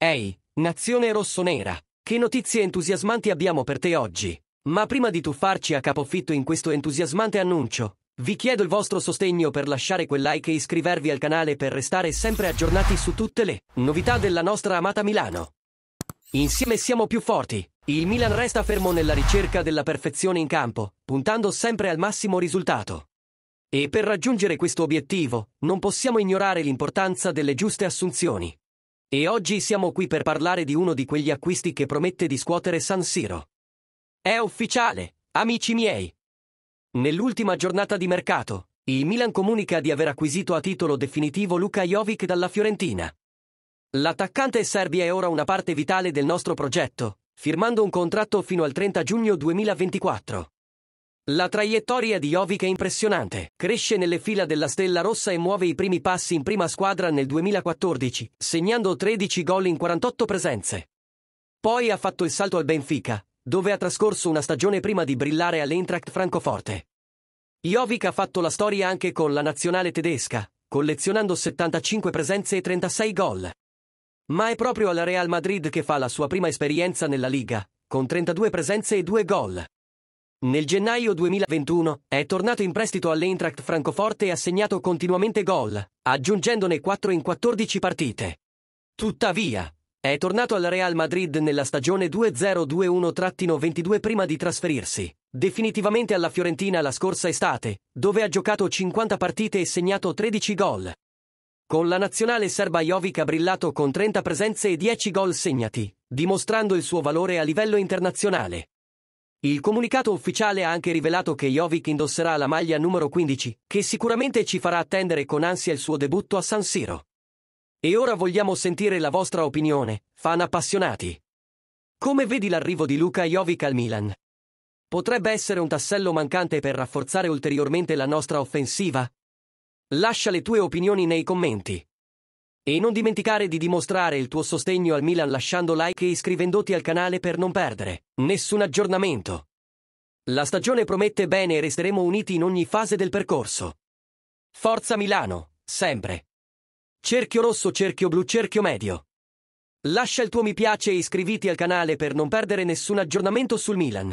Ehi, nazione rossonera, che notizie entusiasmanti abbiamo per te oggi? Ma prima di tuffarci a capofitto in questo entusiasmante annuncio, vi chiedo il vostro sostegno per lasciare quel like e iscrivervi al canale per restare sempre aggiornati su tutte le novità della nostra amata Milano. Insieme siamo più forti. Il Milan resta fermo nella ricerca della perfezione in campo, puntando sempre al massimo risultato. E per raggiungere questo obiettivo, non possiamo ignorare l'importanza delle giuste assunzioni. E oggi siamo qui per parlare di uno di quegli acquisti che promette di scuotere San Siro. È ufficiale, amici miei! Nell'ultima giornata di mercato, il Milan comunica di aver acquisito a titolo definitivo Luka Jovic dalla Fiorentina. L'attaccante Serbia è ora una parte vitale del nostro progetto, firmando un contratto fino al 30 giugno 2024. La traiettoria di Jovic è impressionante. Cresce nelle fila della Stella Rossa e muove i primi passi in prima squadra nel 2014, segnando 13 gol in 48 presenze. Poi ha fatto il salto al Benfica, dove ha trascorso una stagione prima di brillare all'Eintracht Francoforte. Jovic ha fatto la storia anche con la nazionale tedesca, collezionando 75 presenze e 36 gol. Ma è proprio alla Real Madrid che fa la sua prima esperienza nella Liga, con 32 presenze e 2 gol. Nel gennaio 2021 è tornato in prestito all'Eintracht Francoforte e ha segnato continuamente gol, aggiungendone 4 in 14 partite. Tuttavia, è tornato al Real Madrid nella stagione 2021-22 prima di trasferirsi, definitivamente alla Fiorentina la scorsa estate, dove ha giocato 50 partite e segnato 13 gol. Con la nazionale serba Jovic ha brillato con 30 presenze e 10 gol segnati, dimostrando il suo valore a livello internazionale. Il comunicato ufficiale ha anche rivelato che Jovic indosserà la maglia numero 15, che sicuramente ci farà attendere con ansia il suo debutto a San Siro. E ora vogliamo sentire la vostra opinione, fan appassionati. Come vedi l'arrivo di Luca Jovic al Milan? Potrebbe essere un tassello mancante per rafforzare ulteriormente la nostra offensiva? Lascia le tue opinioni nei commenti. E non dimenticare di dimostrare il tuo sostegno al Milan lasciando like e iscrivendoti al canale per non perdere nessun aggiornamento. La stagione promette bene e resteremo uniti in ogni fase del percorso. Forza Milano, sempre. Cerchio rosso, cerchio blu, cerchio medio. Lascia il tuo mi piace e iscriviti al canale per non perdere nessun aggiornamento sul Milan.